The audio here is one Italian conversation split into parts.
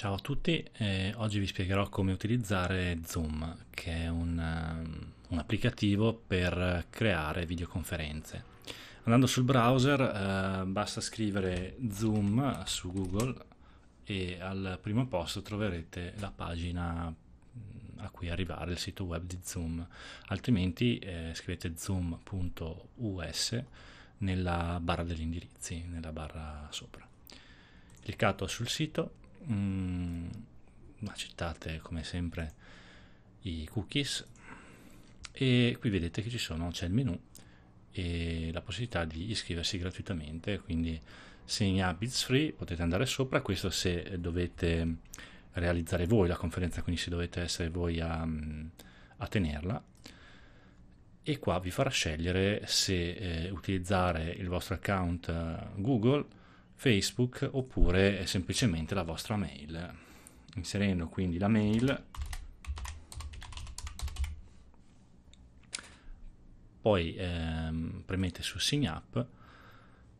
Ciao a tutti, eh, oggi vi spiegherò come utilizzare Zoom, che è un, um, un applicativo per creare videoconferenze. Andando sul browser uh, basta scrivere Zoom su Google e al primo posto troverete la pagina mm, a cui arrivare, il sito web di Zoom, altrimenti eh, scrivete zoom.us nella barra degli indirizzi, nella barra sopra. Cliccato sul sito mm, accettate come sempre i cookies e qui vedete che ci sono c'è il menu e la possibilità di iscriversi gratuitamente quindi se in Habits Free potete andare sopra questo se dovete realizzare voi la conferenza quindi se dovete essere voi a, a tenerla e qua vi farà scegliere se eh, utilizzare il vostro account eh, Google Facebook oppure semplicemente la vostra mail. Inserendo quindi la mail, poi ehm, premete su Sign Up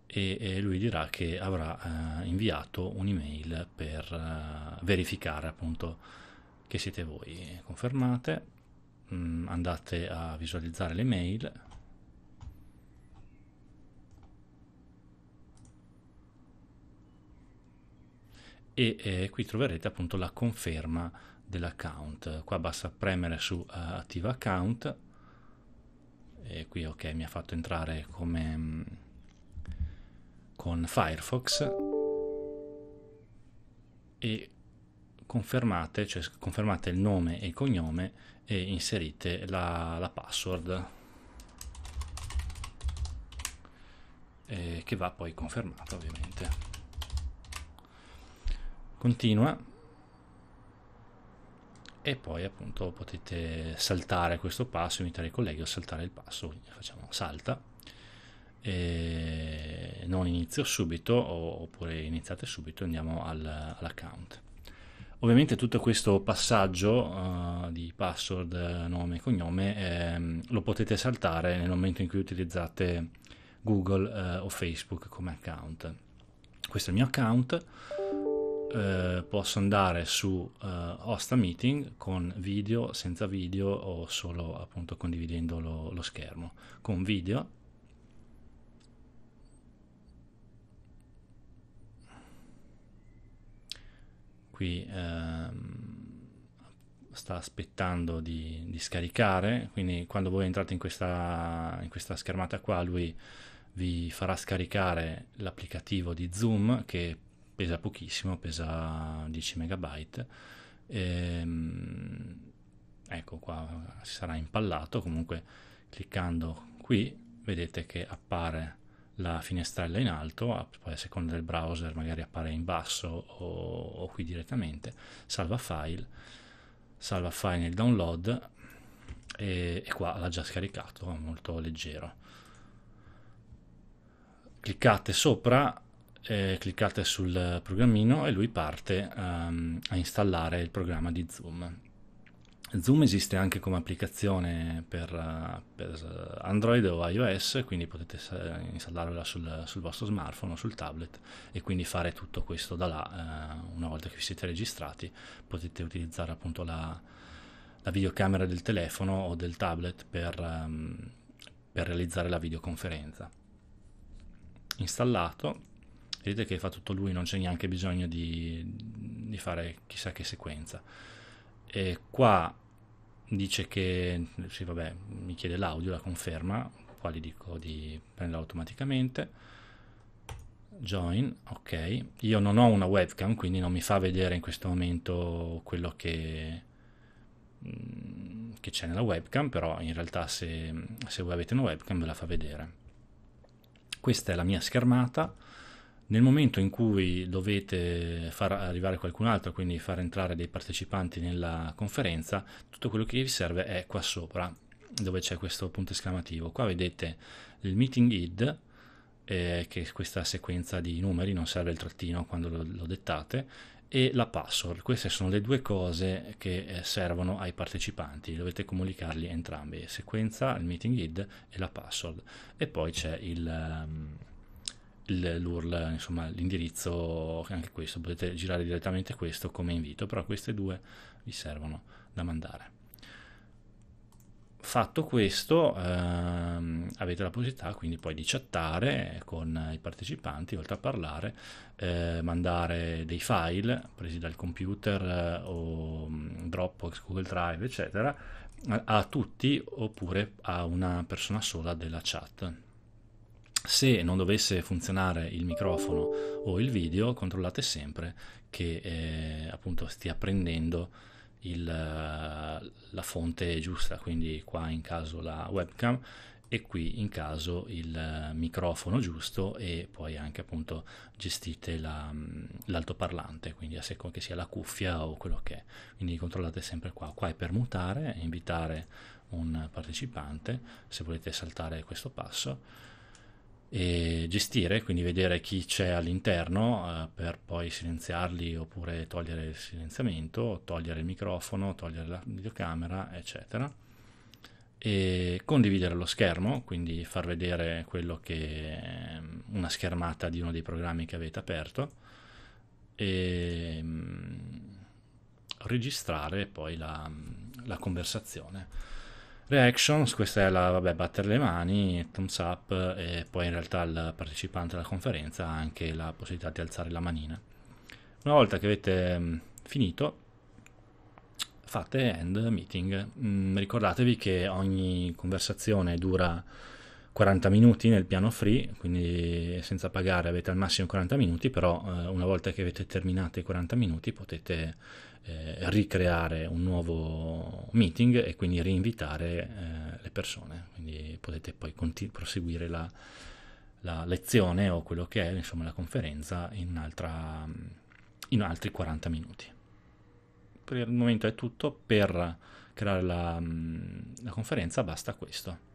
e, e, lui dirà che avrà eh, inviato un'email per eh, verificare appunto che siete voi. Confermate, mh, mm, andate a visualizzare le mail e eh, qui troverete appunto la conferma dell'account. Qua basta premere su uh, attiva account e qui ok mi ha fatto entrare come mm, con Firefox e confermate, cioè confermate il nome e il cognome e inserite la, la password eh, che va poi confermata ovviamente continua e poi appunto potete saltare questo passo, invitare i colleghi o saltare il passo, quindi facciamo salta, e non inizio subito oppure iniziate subito e andiamo al, all'account. Ovviamente tutto questo passaggio uh, di password, nome e cognome ehm, lo potete saltare nel momento in cui utilizzate Google eh, o Facebook come account. Questo è il mio account eh, posso andare su eh, host meeting con video, senza video o solo appunto condividendo lo, lo schermo. Con video qui ehm, sta aspettando di, di, scaricare, quindi quando voi entrate in questa, in questa schermata qua lui vi farà scaricare l'applicativo di Zoom che pesa pochissimo, pesa 10 megabyte. Ehm, ecco qua si sarà impallato, comunque cliccando qui vedete che appare la finestrella in alto, poi a seconda del browser magari appare in basso o, o qui direttamente, salva file, salva file nel download e, e qua l'ha già scaricato, molto leggero. Cliccate sopra eh, cliccate sul programmino e lui parte um, a installare il programma di Zoom. Zoom esiste anche come applicazione per, eh, per eh, Android o iOS, quindi potete eh, installarla sul, sul, vostro smartphone o sul tablet e quindi fare tutto questo da là. una volta che vi siete registrati potete utilizzare appunto la, la videocamera del telefono o del tablet per, ehm, per realizzare la videoconferenza. Installato, vedete che fa tutto lui, non c'è neanche bisogno di, di fare chissà che sequenza. E qua dice che, sì vabbè, mi chiede l'audio, la conferma, qua gli dico di prenderla automaticamente join, ok. Io non ho una webcam, quindi non mi fa vedere in questo momento quello che, mm, che c'è nella webcam, però in realtà se, se voi avete una webcam ve la fa vedere. Questa è la mia schermata. Nel momento in cui dovete far arrivare qualcun altro, quindi far entrare dei partecipanti nella conferenza, tutto quello che vi serve è qua sopra, dove c'è questo punto esclamativo. Qua vedete il meeting id, eh, che è questa sequenza di numeri, non serve il trattino quando lo, lo dettate, e la password. Queste sono le due cose che eh, servono ai partecipanti, dovete comunicarli entrambi, sequenza, il meeting id e la password. E poi c'è il, ehm, l'URL, insomma l'indirizzo, anche questo, potete girare direttamente questo come invito, però queste due vi servono da mandare. Fatto questo ehm, avete la possibilità quindi poi di chattare con i partecipanti, oltre a parlare, eh, mandare dei file presi dal computer eh, o mm, Dropbox, Google Drive eccetera a, a tutti oppure a una persona sola della chat se non dovesse funzionare il microfono o il video, controllate sempre che eh, appunto stia prendendo il, eh, la fonte giusta, quindi qua in caso la webcam e qui in caso il eh, microfono giusto e poi anche appunto gestite la, mm, l'altoparlante, quindi a seconda che sia la cuffia o quello che è. Quindi controllate sempre qua. Qua è per mutare, invitare un partecipante, se volete saltare questo passo e gestire, quindi vedere chi c'è all'interno eh, per poi silenziarli oppure togliere il silenziamento, togliere il microfono, togliere la videocamera, eccetera. E condividere lo schermo, quindi far vedere quello che ehm, una schermata di uno dei programmi che avete aperto e mm, registrare poi la, la conversazione. Reactions, questa è la, vabbè, battere le mani, thumbs up e poi in realtà il partecipante alla conferenza ha anche la possibilità di alzare la manina. Una volta che avete mm, finito, fate end meeting. Mm, ricordatevi che ogni conversazione dura 40 minuti nel piano free, quindi senza pagare avete al massimo 40 minuti, però eh, una volta che avete terminato i 40 minuti potete eh, ricreare un nuovo meeting e quindi rinvitare eh, le persone, quindi potete poi continu- proseguire la, la, lezione o quello che è, insomma la conferenza in, in altri 40 minuti. Per il momento è tutto, per creare la, mm, la conferenza basta questo.